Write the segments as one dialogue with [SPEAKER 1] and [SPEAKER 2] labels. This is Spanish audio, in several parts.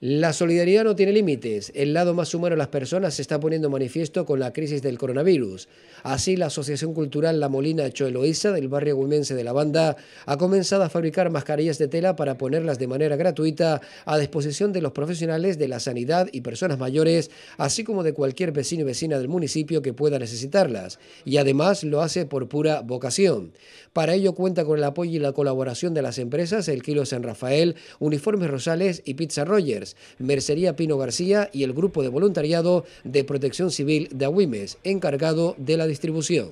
[SPEAKER 1] La solidaridad no tiene límites. El lado más humano de las personas se está poniendo manifiesto con la crisis del coronavirus. Así, la Asociación Cultural La Molina Choeloiza, del barrio guimense de La Banda ha comenzado a fabricar mascarillas de tela para ponerlas de manera gratuita a disposición de los profesionales de la sanidad y personas mayores, así como de cualquier vecino y vecina del municipio que pueda necesitarlas. Y además lo hace por pura vocación. Para ello cuenta con el apoyo y la colaboración de las empresas El Kilo San Rafael, Uniformes Rosales y Pizza Rogers Mercería Pino García y el Grupo de Voluntariado de Protección Civil de Agüimes, encargado de la distribución.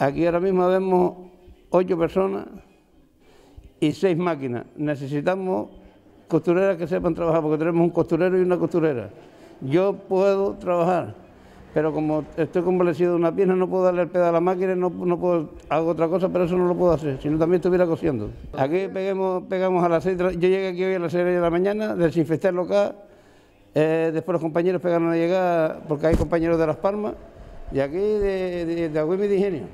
[SPEAKER 1] Aquí ahora mismo vemos
[SPEAKER 2] ocho personas y seis máquinas. Necesitamos costureras que sepan trabajar, porque tenemos un costurero y una costurera. Yo puedo trabajar pero como estoy convalecido de una pierna, no puedo darle el pedal a la máquina, no, puedo, hago otra cosa, pero eso no lo puedo hacer, sino también estuviera cociendo... Aquí peguemos, pegamos a las 6 de yo llegué aquí hoy a las 6 de la mañana, desinfecté el eh, local, después los compañeros pegaron a llegar, porque hay compañeros de Las Palmas, y aquí
[SPEAKER 1] de, de, de de Ingenio.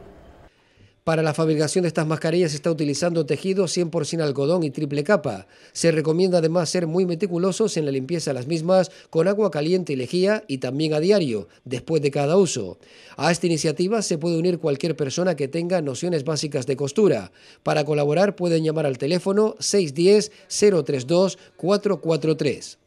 [SPEAKER 1] Para la fabricación de estas mascarillas se está utilizando tejido 100% algodón y triple capa. Se recomienda además ser muy meticulosos en la limpieza de las mismas con agua caliente y lejía y también a diario, después de cada uso. A esta iniciativa se puede unir cualquier persona que tenga nociones básicas de costura. Para colaborar pueden llamar al teléfono 610 032 443.